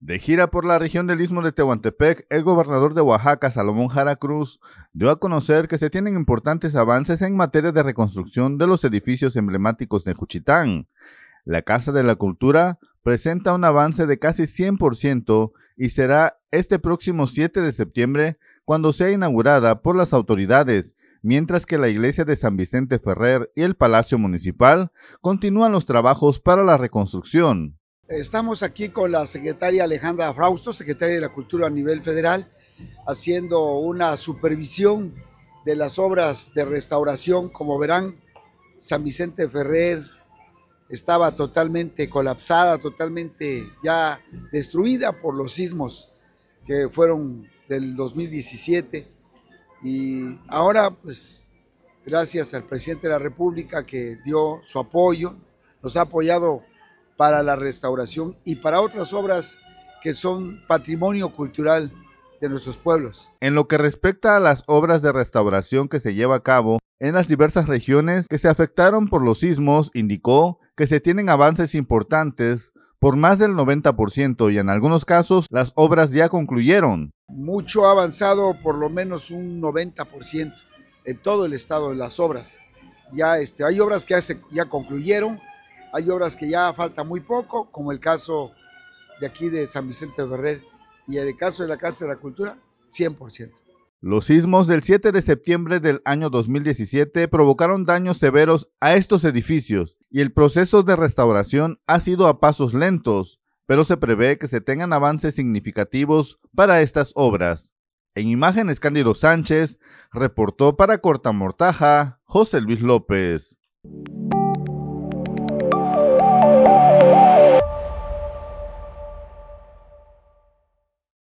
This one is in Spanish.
De gira por la región del istmo de Tehuantepec, el gobernador de Oaxaca, Salomón Jara Cruz, dio a conocer que se tienen importantes avances en materia de reconstrucción de los edificios emblemáticos de Juchitán. La Casa de la Cultura presenta un avance de casi 100% y será este próximo 7 de septiembre cuando sea inaugurada por las autoridades, mientras que la iglesia de San Vicente Ferrer y el Palacio Municipal continúan los trabajos para la reconstrucción. Estamos aquí con la secretaria Alejandra Frausto, secretaria de la Cultura a nivel federal, haciendo una supervisión de las obras de restauración. Como verán, San Vicente Ferrer estaba totalmente colapsada, totalmente ya destruida por los sismos que fueron del 2017. Y ahora, pues, gracias al presidente de la República que dio su apoyo, nos ha apoyado para la restauración y para otras obras que son patrimonio cultural de nuestros pueblos. En lo que respecta a las obras de restauración que se lleva a cabo en las diversas regiones que se afectaron por los sismos, indicó que se tienen avances importantes por más del 90% y en algunos casos las obras ya concluyeron. Mucho ha avanzado, por lo menos un 90% en todo el estado de las obras. Ya este, hay obras que ya, ya concluyeron, hay obras que ya falta muy poco, como el caso de aquí de San Vicente Berrer y el caso de la Casa de la Cultura, 100%. Los sismos del 7 de septiembre del año 2017 provocaron daños severos a estos edificios y el proceso de restauración ha sido a pasos lentos, pero se prevé que se tengan avances significativos para estas obras. En imágenes, Cándido Sánchez reportó para Cortamortaja José Luis López.